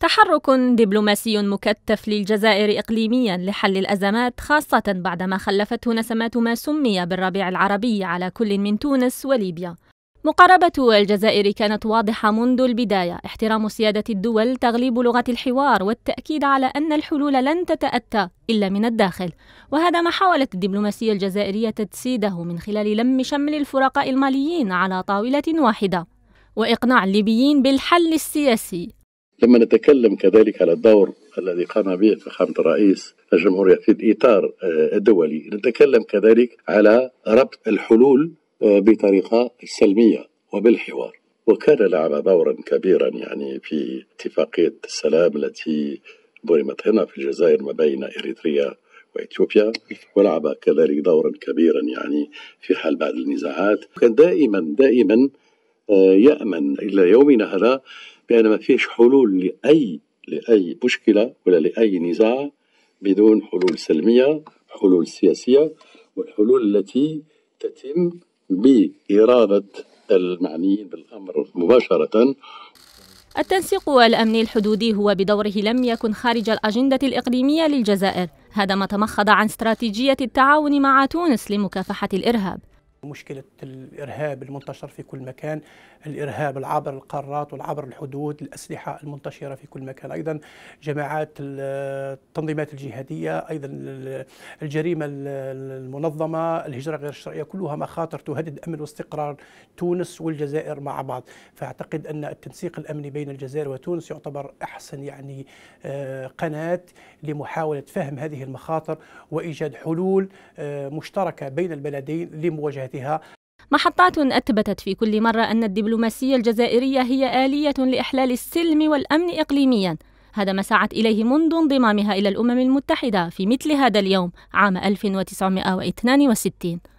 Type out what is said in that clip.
تحرك دبلوماسي مكثف للجزائر إقليميا لحل الأزمات خاصة بعدما خلفته نسمات ما سمي بالربيع العربي على كل من تونس وليبيا مقاربة الجزائر كانت واضحة منذ البداية احترام سيادة الدول تغليب لغة الحوار والتأكيد على أن الحلول لن تتأتى إلا من الداخل وهذا ما حاولت الدبلوماسية الجزائرية تجسيده من خلال لم شمل الفرقاء الماليين على طاولة واحدة وإقناع الليبيين بالحل السياسي لما نتكلم كذلك على الدور الذي قام به فخامة الرئيس الجمهورية في الإطار الدولي نتكلم كذلك على ربط الحلول بطريقة سلمية وبالحوار وكان لعب دورا كبيرا يعني في اتفاقية السلام التي برمت هنا في الجزائر ما بين إريتريا واثيوبيا ولعب كذلك دورا كبيرا يعني في حال بعض النزاعات كان دائما دائما آه، يامن الى يومنا هذا بان ما فيش حلول لاي لاي مشكله ولا لاي نزاع بدون حلول سلميه حلول سياسيه والحلول التي تتم بإرادة المعنيين بالأمر مباشرة التنسيق الأمني الحدودي هو بدوره لم يكن خارج الأجندة الإقليمية للجزائر هذا ما تمخض عن استراتيجية التعاون مع تونس لمكافحة الإرهاب مشكلة الإرهاب المنتشر في كل مكان الإرهاب العبر القارات والعبر الحدود الأسلحة المنتشرة في كل مكان أيضا جماعات التنظيمات الجهادية أيضا الجريمة المنظمة الهجرة غير الشرعية كلها مخاطر تهدد أمن واستقرار تونس والجزائر مع بعض فأعتقد أن التنسيق الأمني بين الجزائر وتونس يعتبر أحسن يعني آه، قناة لمحاولة فهم هذه المخاطر وإيجاد حلول آه، مشتركة بين البلدين لمواجهة بذاتها محطات أثبتت في كل مرة أن الدبلوماسية الجزائرية هي آلية لإحلال السلم والأمن إقليمياً هذا ما سعت إليه منذ انضمامها إلى الأمم المتحدة في مثل هذا اليوم عام 1962